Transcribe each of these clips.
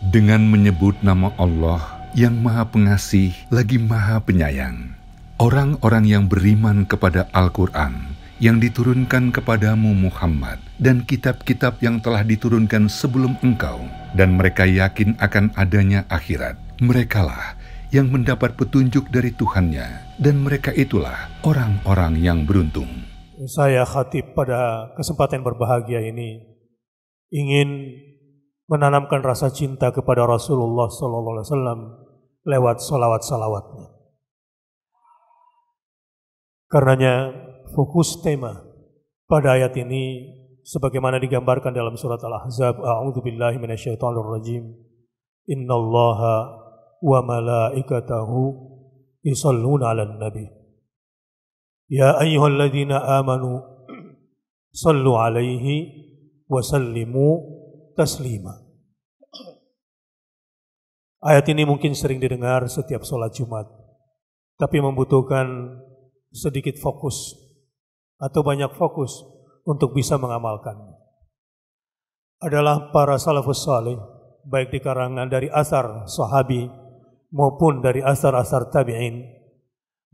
dengan menyebut nama Allah yang Maha Pengasih lagi Maha Penyayang. Orang-orang yang beriman kepada Al-Quran yang diturunkan kepadamu Muhammad dan kitab-kitab yang telah diturunkan sebelum engkau dan mereka yakin akan adanya akhirat. Merekalah yang mendapat petunjuk dari Tuhannya dan mereka itulah orang-orang yang beruntung. Saya khatib pada kesempatan berbahagia ini ingin menanamkan rasa cinta kepada Rasulullah Sallallahu Alaihi Wasallam lewat salawat-salawatnya. Karenanya fokus tema pada ayat ini sebagaimana digambarkan dalam surat Al-Ahzab, A'udzu billahi minasyaitonir rajim. Innallaha wa malaikatahu yusalluna 'alan nabi. Ya ayyuhalladzina amanu sallu 'alaihi wa sallimu taslima. Ayat ini mungkin sering didengar setiap sholat Jumat, tapi membutuhkan sedikit fokus atau banyak fokus untuk bisa mengamalkan Adalah para salafus salih, baik di karangan dari asar sahabi maupun dari asar-asar tabi'in,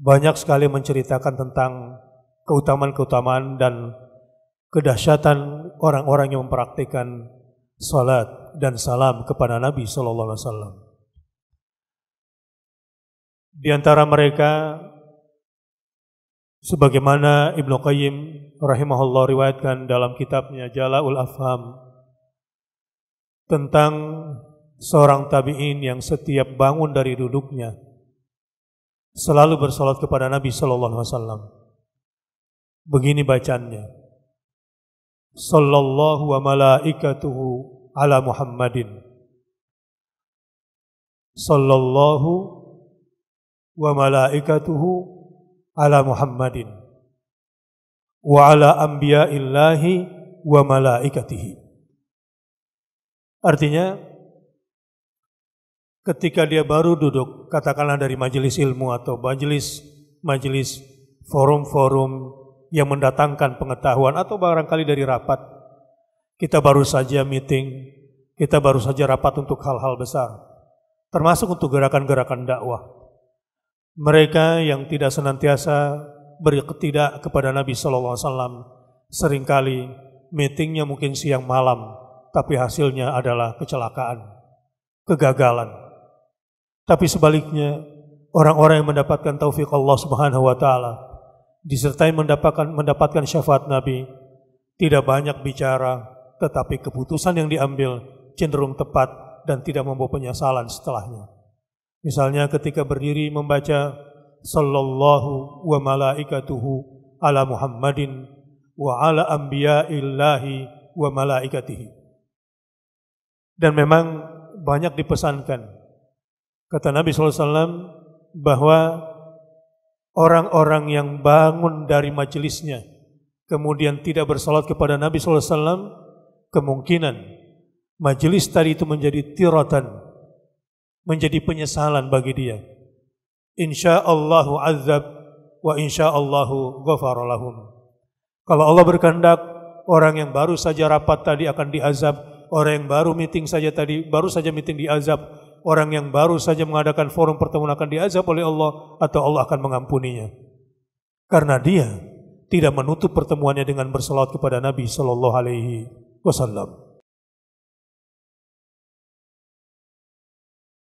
banyak sekali menceritakan tentang keutamaan-keutamaan dan kedahsyatan orang-orang yang mempraktikkan salat dan salam kepada Nabi Shallallahu Alaihi Wasallam. Di antara mereka, sebagaimana Ibnu Qayyim rahimahullah riwayatkan dalam kitabnya Jala'ul Afham tentang seorang tabi'in yang setiap bangun dari duduknya selalu bersolat kepada Nabi Shallallahu Alaihi Wasallam. Begini bacanya sallallahu wa malaikatuhu ala Muhammadin sallallahu wa malaikatuhu ala Muhammadin wa ala anbiya'illahi wa malaikatihi Artinya ketika dia baru duduk katakanlah dari majelis ilmu atau majelis majelis forum-forum yang mendatangkan pengetahuan atau barangkali dari rapat. Kita baru saja meeting, kita baru saja rapat untuk hal-hal besar, termasuk untuk gerakan-gerakan dakwah. Mereka yang tidak senantiasa berketidak kepada Nabi Shallallahu Alaihi Wasallam seringkali meetingnya mungkin siang malam, tapi hasilnya adalah kecelakaan, kegagalan. Tapi sebaliknya, orang-orang yang mendapatkan taufik Allah Subhanahu wa taala disertai mendapatkan mendapatkan syafaat Nabi, tidak banyak bicara, tetapi keputusan yang diambil cenderung tepat dan tidak membawa penyesalan setelahnya. Misalnya ketika berdiri membaca sallallahu wa malaikatuhu ala Muhammadin wa ala anbiya'illahi wa malaikatihi. Dan memang banyak dipesankan. Kata Nabi SAW bahwa orang-orang yang bangun dari majelisnya kemudian tidak bersolat kepada Nabi SAW, kemungkinan majelis tadi itu menjadi tiratan, menjadi penyesalan bagi dia. Insya Allahu azab wa insya Allahu ghafarolahum. Kalau Allah berkehendak, orang yang baru saja rapat tadi akan diazab, orang yang baru meeting saja tadi, baru saja meeting diazab, Orang yang baru saja mengadakan forum pertemuan akan diazab oleh Allah atau Allah akan mengampuninya. Karena dia tidak menutup pertemuannya dengan bersolat kepada Nabi Shallallahu Alaihi Wasallam.